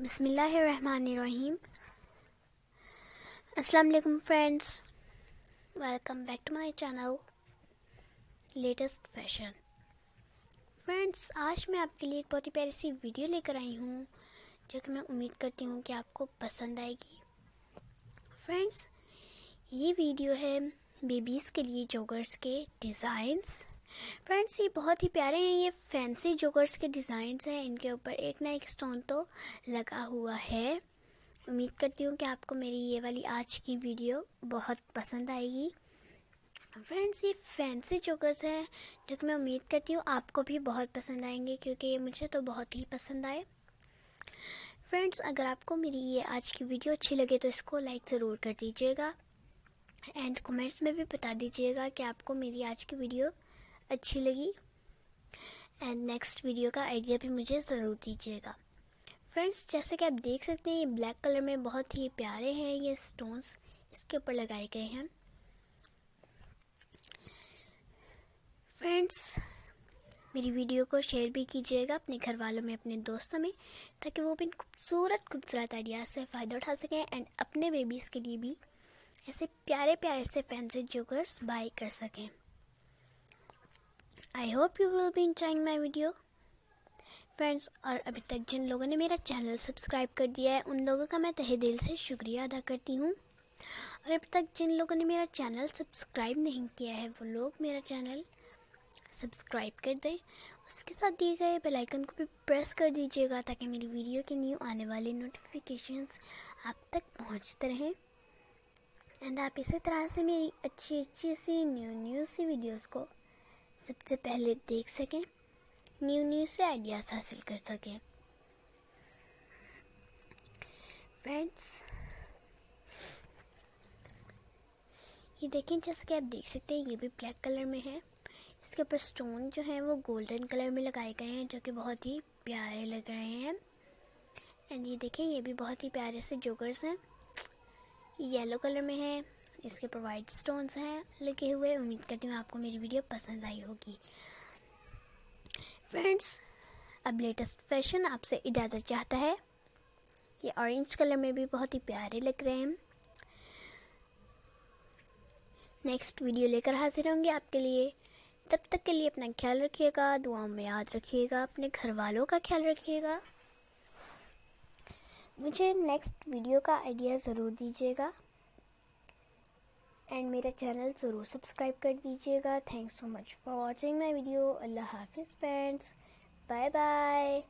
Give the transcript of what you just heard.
बसमीम असलकम friends welcome back to my channel latest fashion friends आज मैं आपके लिए एक बहुत ही प्यारी सी वीडियो लेकर आई हूँ जो कि मैं उम्मीद करती हूँ कि आपको पसंद आएगी फ्रेंड्स ये वीडियो है बेबीज़ के लिए जोगर्स के डिज़ाइंस फ्रेंड्स ये बहुत ही प्यारे हैं ये फैंसी जोकर्स के डिज़ाइंस हैं इनके ऊपर एक ना एक स्टोन तो लगा हुआ है उम्मीद करती हूँ कि आपको मेरी ये वाली आज की वीडियो बहुत पसंद आएगी फ्रेंड्स ये फैंसी जोकर्स हैं जो कि मैं उम्मीद करती हूँ आपको भी बहुत पसंद आएंगे क्योंकि ये मुझे तो बहुत ही पसंद आए फ्रेंड्स अगर आपको मेरी ये आज की वीडियो अच्छी लगे तो इसको लाइक ज़रूर कर दीजिएगा एंड कमेंट्स में भी बता दीजिएगा कि आपको मेरी आज की वीडियो अच्छी लगी एंड नेक्स्ट वीडियो का आइडिया भी मुझे ज़रूर दीजिएगा फ्रेंड्स जैसे कि आप देख सकते हैं ये ब्लैक कलर में बहुत ही प्यारे हैं ये स्टोन्स इसके ऊपर लगाए गए हैं फ्रेंड्स मेरी वीडियो को शेयर भी कीजिएगा अपने घर वालों में अपने दोस्तों में ताकि वो भी इन खूबसूरत खूबसूरत आइडियाज से फ़ायदा उठा सकें एंड अपने बेबीज़ के लिए भी ऐसे प्यारे प्यारे से फैंसी जोकर्स बाय कर सकें I hope you will be enjoying my video friends और अभी तक जिन लोगों ने मेरा चैनल सब्सक्राइब कर दिया है उन लोगों का मैं तहे दिल से शुक्रिया अदा करती हूँ और अभी तक जिन लोगों ने मेरा चैनल सब्सक्राइब नहीं किया है वो लोग मेरा चैनल सब्सक्राइब कर दें उसके साथ दिए गए बेल आइकन को भी प्रेस कर दीजिएगा ताकि मेरी वीडियो के न्यू आने वाले नोटिफिकेशंस आप तक पहुंचते रहें एंड आप इसी तरह से मेरी अच्छी अच्छी सी न्यू न्यू सी वीडियोस को सबसे पहले देख सकें न्यू न्यू से आइडियाज़ हासिल कर सकें फ्रेंड्स ये देखें जैसे कि आप देख सकते हैं ये भी ब्लैक कलर में है इसके ऊपर स्टोन जो है वो गोल्डन कलर में लगाए गए हैं जो कि बहुत ही प्यारे लग रहे हैं एंड ये देखें ये भी बहुत ही प्यारे से जोगर्स हैं येलो कलर में है इसके प्रोवाइड स्टोन्स हैं लिखे हुए उम्मीद करती हूँ आपको मेरी वीडियो पसंद आई होगी फ्रेंड्स अब लेटेस्ट फैशन आपसे इजाज़त चाहता है ये ऑरेंज कलर में भी बहुत ही प्यारे लग रहे हैं नेक्स्ट वीडियो लेकर हाजिर होंगे आपके लिए तब तक के लिए अपना ख्याल रखिएगा दुआओं में याद रखिएगा अपने घर वालों का ख्याल रखिएगा मुझे नेक्स्ट वीडियो का आइडिया ज़रूर दीजिएगा एंड मेरा चैनल ज़रूर सब्सक्राइब कर दीजिएगा thanks so much for watching my video अल्लाह हाफिज़ फ्रेंड्स बाय बाय